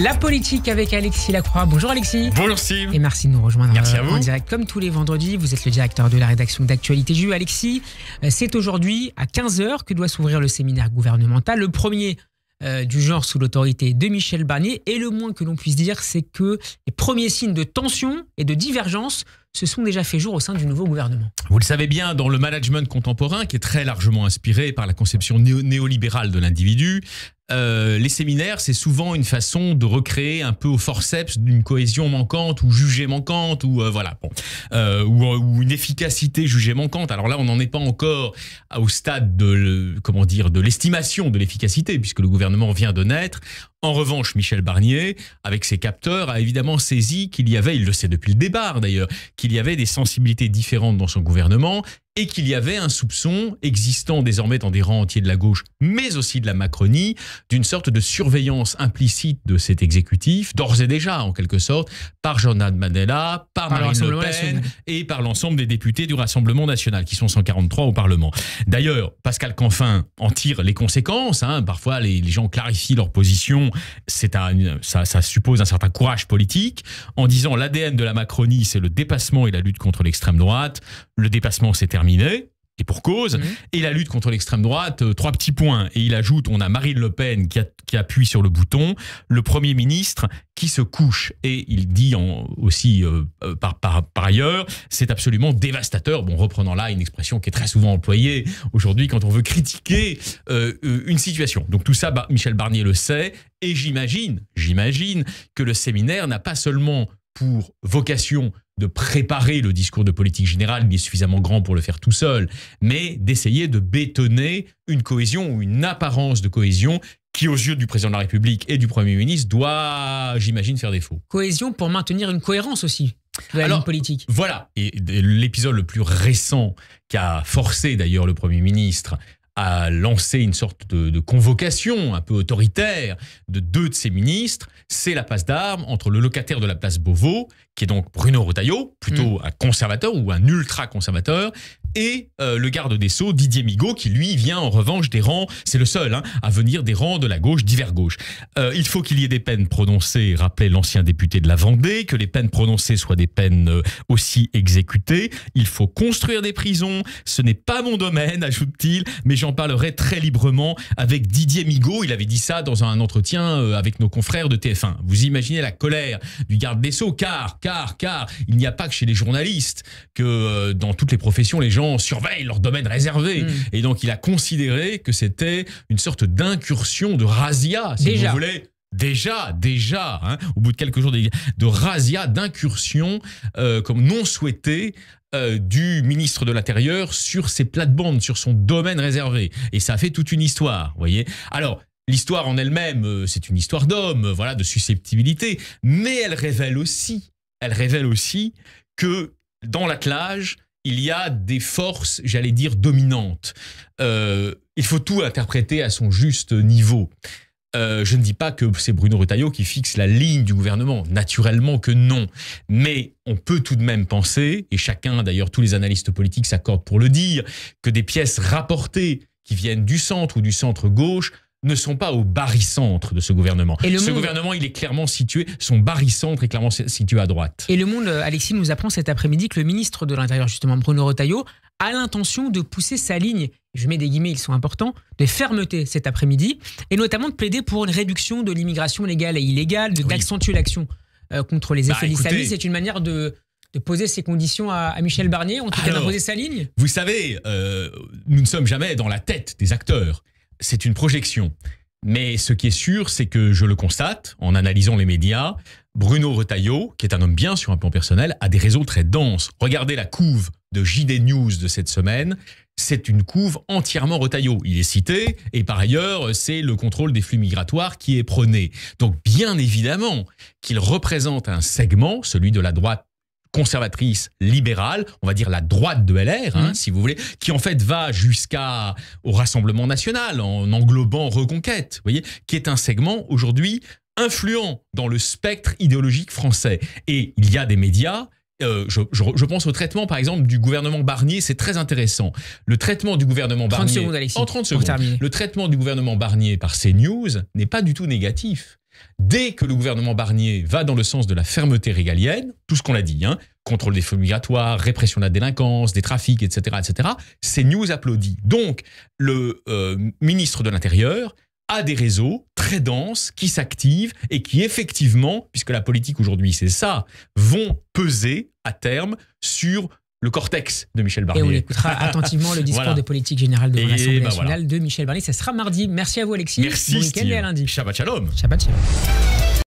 La politique avec Alexis Lacroix. Bonjour Alexis. Bonjour Steve. Et merci de nous rejoindre merci euh, en direct comme tous les vendredis. Vous êtes le directeur de la rédaction d'actualité JU. E. Alexis, euh, c'est aujourd'hui à 15h que doit s'ouvrir le séminaire gouvernemental, le premier euh, du genre sous l'autorité de Michel Barnier. Et le moins que l'on puisse dire, c'est que les premiers signes de tension et de divergence se sont déjà fait jour au sein du nouveau gouvernement. Vous le savez bien, dans le management contemporain, qui est très largement inspiré par la conception néolibérale de l'individu, euh, les séminaires, c'est souvent une façon de recréer un peu au forceps d'une cohésion manquante ou jugée manquante ou euh, voilà euh, ou, une efficacité jugée manquante. Alors là, on n'en est pas encore au stade de comment dire de l'estimation de l'efficacité puisque le gouvernement vient de naître. En revanche, Michel Barnier, avec ses capteurs, a évidemment saisi qu'il y avait, il le sait depuis le départ d'ailleurs, qu'il y avait des sensibilités différentes dans son gouvernement et qu'il y avait un soupçon existant désormais dans des rangs entiers de la gauche, mais aussi de la Macronie, d'une sorte de surveillance implicite de cet exécutif, d'ores et déjà en quelque sorte, par Jordan Mandela, par, Marine Le Pen et par l'ensemble des députés du Rassemblement national, qui sont 143 au Parlement. D'ailleurs, Pascal Canfin en tire les conséquences. Hein. parfois, les, gens clarifient leur position. C'est ça, ça suppose un certain courage politique, en disant l'ADN de la Macronie, c'est le dépassement et la lutte contre l'extrême droite. Le dépassement, c'était terminé. Et pour cause, mhm. et la lutte contre l'extrême droite, euh, trois petits points. Et il ajoute, on a Marine Le Pen qui, appuie sur le bouton, le Premier ministre qui se couche. Et il dit en, aussi, euh, euh, par, par, ailleurs, c'est absolument dévastateur. Bon, reprenant là une expression qui est très souvent employée aujourd'hui quand on veut critiquer une situation. Donc tout ça, bah, Michel Barnier le sait. Et j'imagine, j'imagine que le séminaire n'a pas seulement pour vocation de préparer le discours de politique générale, il est suffisamment grand pour le faire tout seul, mais d'essayer de bétonner une cohésion ou une apparence de cohésion qui, aux yeux du président de la République et du Premier ministre, doit, j'imagine, faire défaut. Cohésion pour maintenir une cohérence aussi. De la politique. Voilà, et l'épisode le plus récent qu'a forcé d'ailleurs le Premier ministre a lancé une sorte de, convocation un peu autoritaire de deux de ses ministres. C'est la passe d'armes entre le locataire de la place Beauvau, qui est donc Bruno Retailleau, plutôt hmm. un conservateur ou un ultra-conservateur, et euh, le garde des Sceaux, Didier Migaud, qui lui vient en revanche des rangs, c'est le seul hein, à venir des rangs de la gauche, divers gauche. Euh, il faut qu'il y ait des peines prononcées, rappelait l'ancien député de la Vendée, que les peines prononcées soient des peines euh, aussi exécutées. Il faut construire des prisons, ce n'est pas mon domaine, ajoute-t-il, mais j'en parlerai très librement avec Didier Migaud. Il avait dit ça dans un entretien avec nos confrères de TF1. Vous imaginez la colère du garde des Sceaux, car, car, car, il n'y a pas que chez les journalistes que dans toutes les professions, les gens surveille surveillent leur domaine réservé. Mm. Et donc, il a considéré que c'était une sorte d'incursion, de razzia, si Déjà. vous voulez, Déjà, déjà, hein. au bout de quelques jours de, de razzia, d'incursion, euh, comme non souhaitée, euh, du ministre de l'Intérieur sur ses plates-bandes, sur son domaine réservé. Et ça fait toute une histoire, vous voyez. Alors, l'histoire en elle-même, euh, c'est une histoire d'homme, voilà, de susceptibilité, mais elle révèle aussi, elle révèle aussi que dans l'attelage, il y a des forces, j'allais dire, dominantes. Euh, il faut tout interpréter à son juste niveau. Euh, je ne dis pas que c'est Bruno Retailleau qui fixe la ligne du gouvernement, naturellement que non. Mais on peut tout de même penser, et chacun, d'ailleurs tous les analystes politiques s'accordent pour le dire, que des pièces rapportées qui viennent du centre ou du centre-gauche ne sont pas au barycentre de ce gouvernement. Et ce gouvernement, il est clairement situé, son barycentre est clairement situé à droite. Et le monde, euh, Alexis, nous apprend cet après-midi que le ministre de l'Intérieur, justement, Bruno Retailleau, a l'intention de pousser sa ligne, je mets des guillemets, ils sont importants, de fermeté cet après-midi, et notamment de plaider pour une réduction de l'immigration légale et illégale, d'accentuer l'action euh, contre les bah, effets bah, islamistes. C'est une manière de, poser ses conditions à, Michel Barnier, en tout cas d'imposer sa ligne Vous savez, euh, nous ne sommes jamais dans la tête des acteurs c'est une projection. Mais ce qui est sûr, c'est que je le constate en analysant les médias, Bruno Retailleau, qui est un homme bien sur un plan personnel, a des réseaux très denses. Regardez la couve de JD News de cette semaine, c'est une couve entièrement Retailleau. Il est cité, et par ailleurs, c'est le contrôle des flux migratoires qui est prôné. Donc bien évidemment qu'il représente un segment, celui de la droite conservatrice libérale, on va dire la droite de LR, hein, mmh. si vous voulez, qui en fait va jusqu'à au Rassemblement national en englobant Reconquête, vous voyez, qui est un segment aujourd'hui influent dans le spectre idéologique français. Et il y a des médias euh, je, pense au traitement, par exemple, du gouvernement Barnier, c'est très intéressant. Le traitement du gouvernement Barnier. en 30 secondes, Le traitement du gouvernement Barnier par CNews n'est pas du tout négatif. Dès que le gouvernement Barnier va dans le sens de la fermeté régalienne, tout ce qu'on a dit, hein, contrôle des flux migratoires, répression de la délinquance, des trafics, etc., etc., c'est news applaudi Donc, le euh, ministre de l'Intérieur a des réseaux très denses qui s'activent et qui effectivement, puisque la politique aujourd'hui c'est ça, vont peser à terme sur le cortex de Michel Barnier. Et on écoutera attentivement le discours de politique générale de l'Assemblée bah nationale de Michel Barnier. Ça sera mardi. Merci à vous, Alexis. Merci. Bon week-end et à lundi. Shabbat shalom. Shabbat shalom.